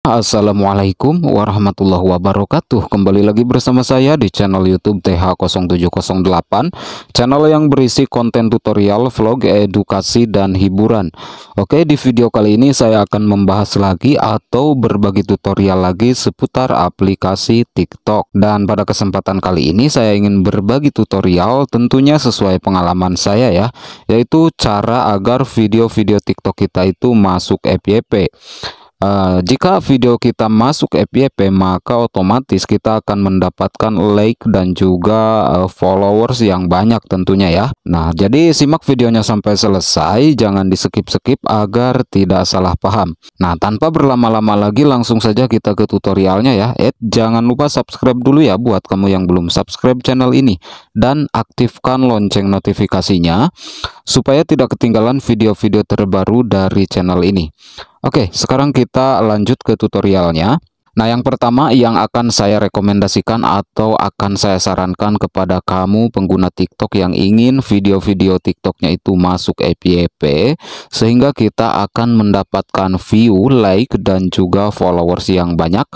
Assalamualaikum warahmatullahi wabarakatuh Kembali lagi bersama saya di channel youtube TH0708 Channel yang berisi konten tutorial, vlog, edukasi, dan hiburan Oke di video kali ini saya akan membahas lagi atau berbagi tutorial lagi seputar aplikasi tiktok Dan pada kesempatan kali ini saya ingin berbagi tutorial tentunya sesuai pengalaman saya ya Yaitu cara agar video-video tiktok kita itu masuk FYP Eh, jika video kita masuk FYP maka otomatis kita akan mendapatkan like dan juga uh, followers yang banyak tentunya ya Nah jadi simak videonya sampai selesai jangan di skip-skip agar tidak salah paham Nah tanpa berlama-lama lagi langsung saja kita ke tutorialnya ya Ed eh, jangan lupa subscribe dulu ya buat kamu yang belum subscribe channel ini Dan aktifkan lonceng notifikasinya supaya tidak ketinggalan video-video terbaru dari channel ini Oke, sekarang kita lanjut ke tutorialnya. Nah, yang pertama yang akan saya rekomendasikan atau akan saya sarankan kepada kamu pengguna TikTok yang ingin video-video TikToknya itu masuk FYP sehingga kita akan mendapatkan view, like, dan juga followers yang banyak.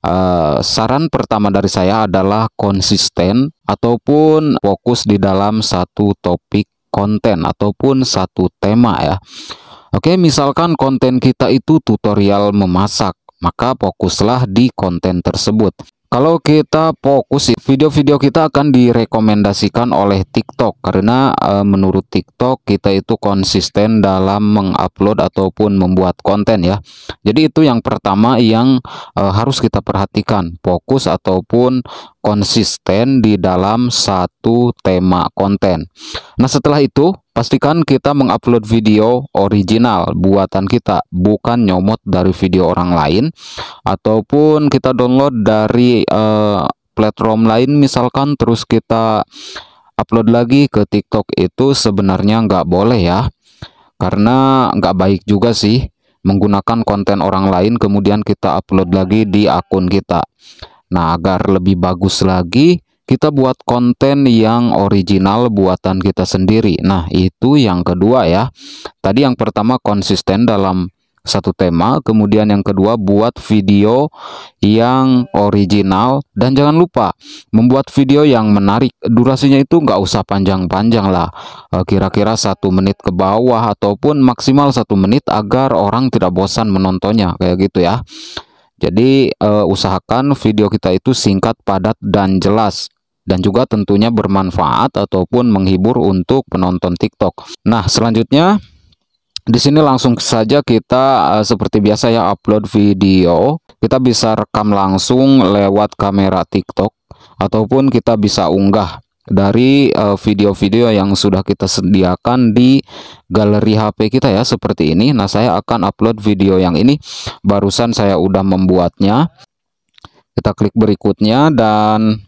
Uh, saran pertama dari saya adalah konsisten ataupun fokus di dalam satu topik konten ataupun satu tema ya. Oke, misalkan konten kita itu tutorial memasak, maka fokuslah di konten tersebut. Kalau kita fokus, video-video kita akan direkomendasikan oleh TikTok karena e, menurut TikTok kita itu konsisten dalam mengupload ataupun membuat konten ya. Jadi itu yang pertama yang e, harus kita perhatikan, fokus ataupun konsisten di dalam satu tema konten. Nah, setelah itu Pastikan kita mengupload video original buatan kita, bukan nyomot dari video orang lain ataupun kita download dari uh, platform lain misalkan terus kita upload lagi ke TikTok itu sebenarnya nggak boleh ya. Karena nggak baik juga sih menggunakan konten orang lain kemudian kita upload lagi di akun kita. Nah, agar lebih bagus lagi, kita buat konten yang original buatan kita sendiri. Nah, itu yang kedua ya. Tadi yang pertama konsisten dalam satu tema, kemudian yang kedua buat video yang original dan jangan lupa membuat video yang menarik. Durasinya itu nggak usah panjang-panjang lah, eh, kira-kira satu menit ke bawah ataupun maksimal satu menit agar orang tidak bosan menontonnya kayak gitu ya. Jadi eh, usahakan video kita itu singkat, padat, dan jelas dan juga tentunya bermanfaat ataupun menghibur untuk penonton TikTok. Nah, selanjutnya di sini langsung saja kita eh, seperti biasa ya upload video. Kita bisa rekam langsung lewat kamera TikTok ataupun kita bisa unggah dari eh, video -video yang sudah kita sediakan di galeri HP kita ya seperti ini. Nah, saya akan upload video yang ini. Barusan saya udah membuatnya. Kita klik berikutnya dan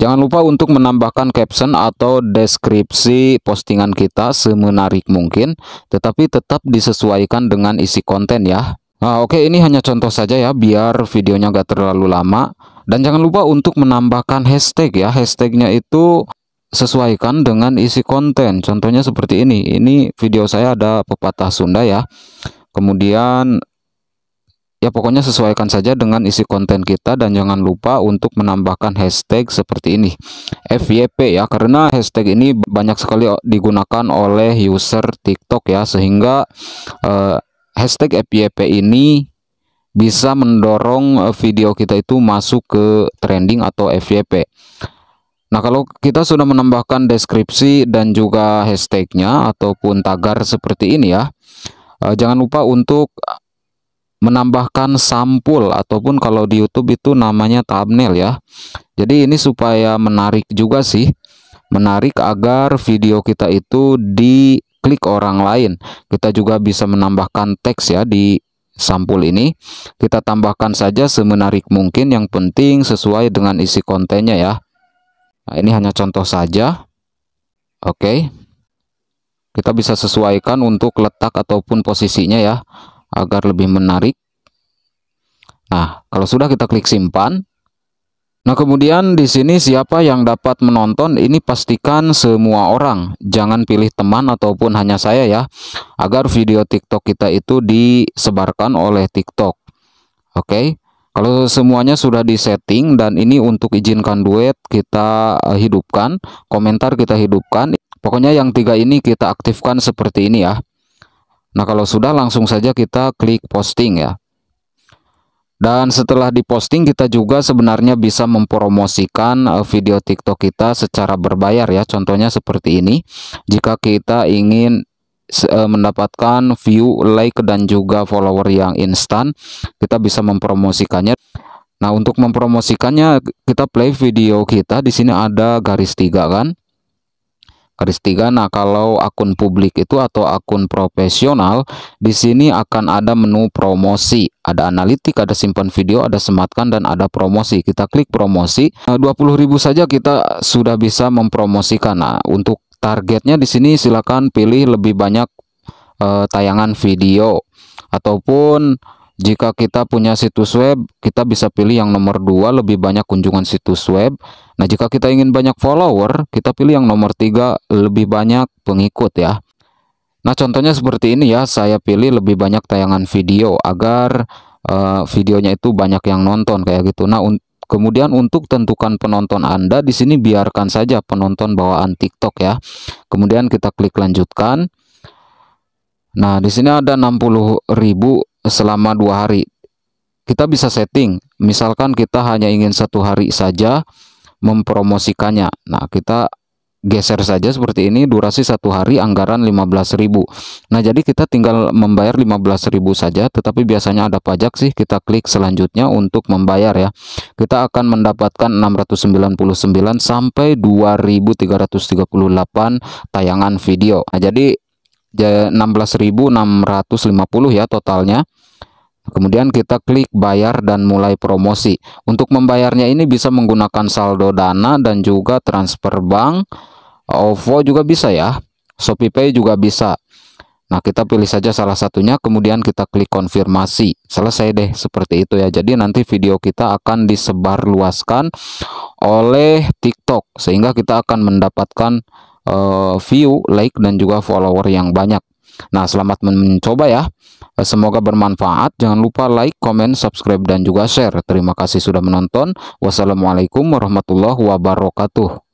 Jangan lupa untuk menambahkan caption atau deskripsi postingan kita semenarik mungkin, tetapi tetap disesuaikan dengan isi konten ya. Nah, Oke, okay, ini hanya contoh saja ya, biar videonya gak terlalu lama. Dan jangan lupa untuk menambahkan hashtag ya, hashtagnya itu sesuaikan dengan isi konten. Contohnya seperti ini, ini video saya ada pepatah Sunda ya. Kemudian Ya pokoknya sesuaikan saja dengan isi konten kita dan jangan lupa untuk menambahkan hashtag seperti ini FYP ya karena hashtag ini banyak sekali digunakan oleh user TikTok ya sehingga eh, hashtag FYP ini bisa mendorong eh, video kita itu masuk ke trending atau FYP. Nah kalau kita sudah menambahkan deskripsi dan juga hashtagnya ataupun tagar seperti ini ya, eh, jangan lupa untuk menambahkan sampul ataupun kalau di YouTube itu namanya thumbnail ya. Jadi ini supaya menarik juga sih. Menarik agar video kita itu diklik orang lain. Kita juga bisa menambahkan teks ya di sampul ini. Kita tambahkan saja semenarik mungkin yang penting sesuai dengan isi kontennya ya. Nah, ini hanya contoh saja. Oke. Okay kita bisa sesuaikan untuk letak ataupun posisinya ya agar lebih menarik. Nah, kalau sudah kita klik simpan. Nah, kemudian di sini siapa yang dapat menonton ini pastikan semua orang. Jangan pilih teman ataupun hanya saya ya, agar video TikTok kita itu disebarkan oleh TikTok. Oke. Kalau semuanya sudah disetting dan ini untuk izinkan duet kita eh, hidupkan, komentar kita hidupkan. Pokoknya yang tiga ini kita aktifkan seperti ini ya. Nah kalau sudah langsung saja kita klik posting ya. Dan setelah diposting kita juga sebenarnya bisa mempromosikan eh, video TikTok kita secara berbayar ya. Contohnya seperti ini. Jika kita ingin eh, mendapatkan view, like dan juga follower yang instan, kita bisa mempromosikannya. Nah, untuk mempromosikannya kita play video kita di sini ada garis tiga kan. Kristiga. Nah, kalau akun publik itu atau akun profesional, di sini akan ada menu promosi. Ada analitik, ada simpan video, ada sematkan, dan ada promosi. Kita klik promosi. Nah, ribu saja kita sudah bisa mempromosikan. Nah, untuk targetnya di sini silakan pilih lebih banyak eh, tayangan video ataupun jika kita punya situs web, kita bisa pilih yang nomor 2 lebih banyak kunjungan situs web. Nah, jika kita ingin banyak follower, kita pilih yang nomor 3 lebih banyak pengikut ya. Nah, contohnya seperti ini ya, saya pilih lebih banyak tayangan video agar uh, videonya itu banyak yang nonton kayak gitu. Nah, un kemudian untuk tentukan penonton Anda di sini biarkan saja penonton bawaan TikTok ya. Kemudian kita klik lanjutkan. Nah, di sini ada ribu selama dua hari. Kita bisa setting, misalkan kita hanya ingin satu hari saja mempromosikannya. Nah, kita geser saja seperti ini durasi satu hari anggaran 15.000 nah jadi kita tinggal membayar 15.000 saja tetapi biasanya ada pajak sih kita klik selanjutnya untuk membayar ya kita akan mendapatkan 699 sampai 2338 tayangan video nah jadi 16.650 ya totalnya kemudian kita klik bayar dan mulai promosi untuk membayarnya ini bisa menggunakan saldo dana dan juga transfer bank OVO juga bisa ya ShopeePay juga bisa Nah, kita pilih saja salah satunya, kemudian kita klik konfirmasi. Selesai deh, seperti itu ya. Jadi, nanti video kita akan disebar luaskan oleh TikTok, sehingga kita akan mendapatkan uh, view, like dan juga follower yang banyak. Nah, selamat mencoba ya. Eh, semoga bermanfaat. Jangan lupa like, comment, subscribe dan juga share. Terima kasih sudah menonton. Wassalamualaikum warahmatullahi wabarakatuh.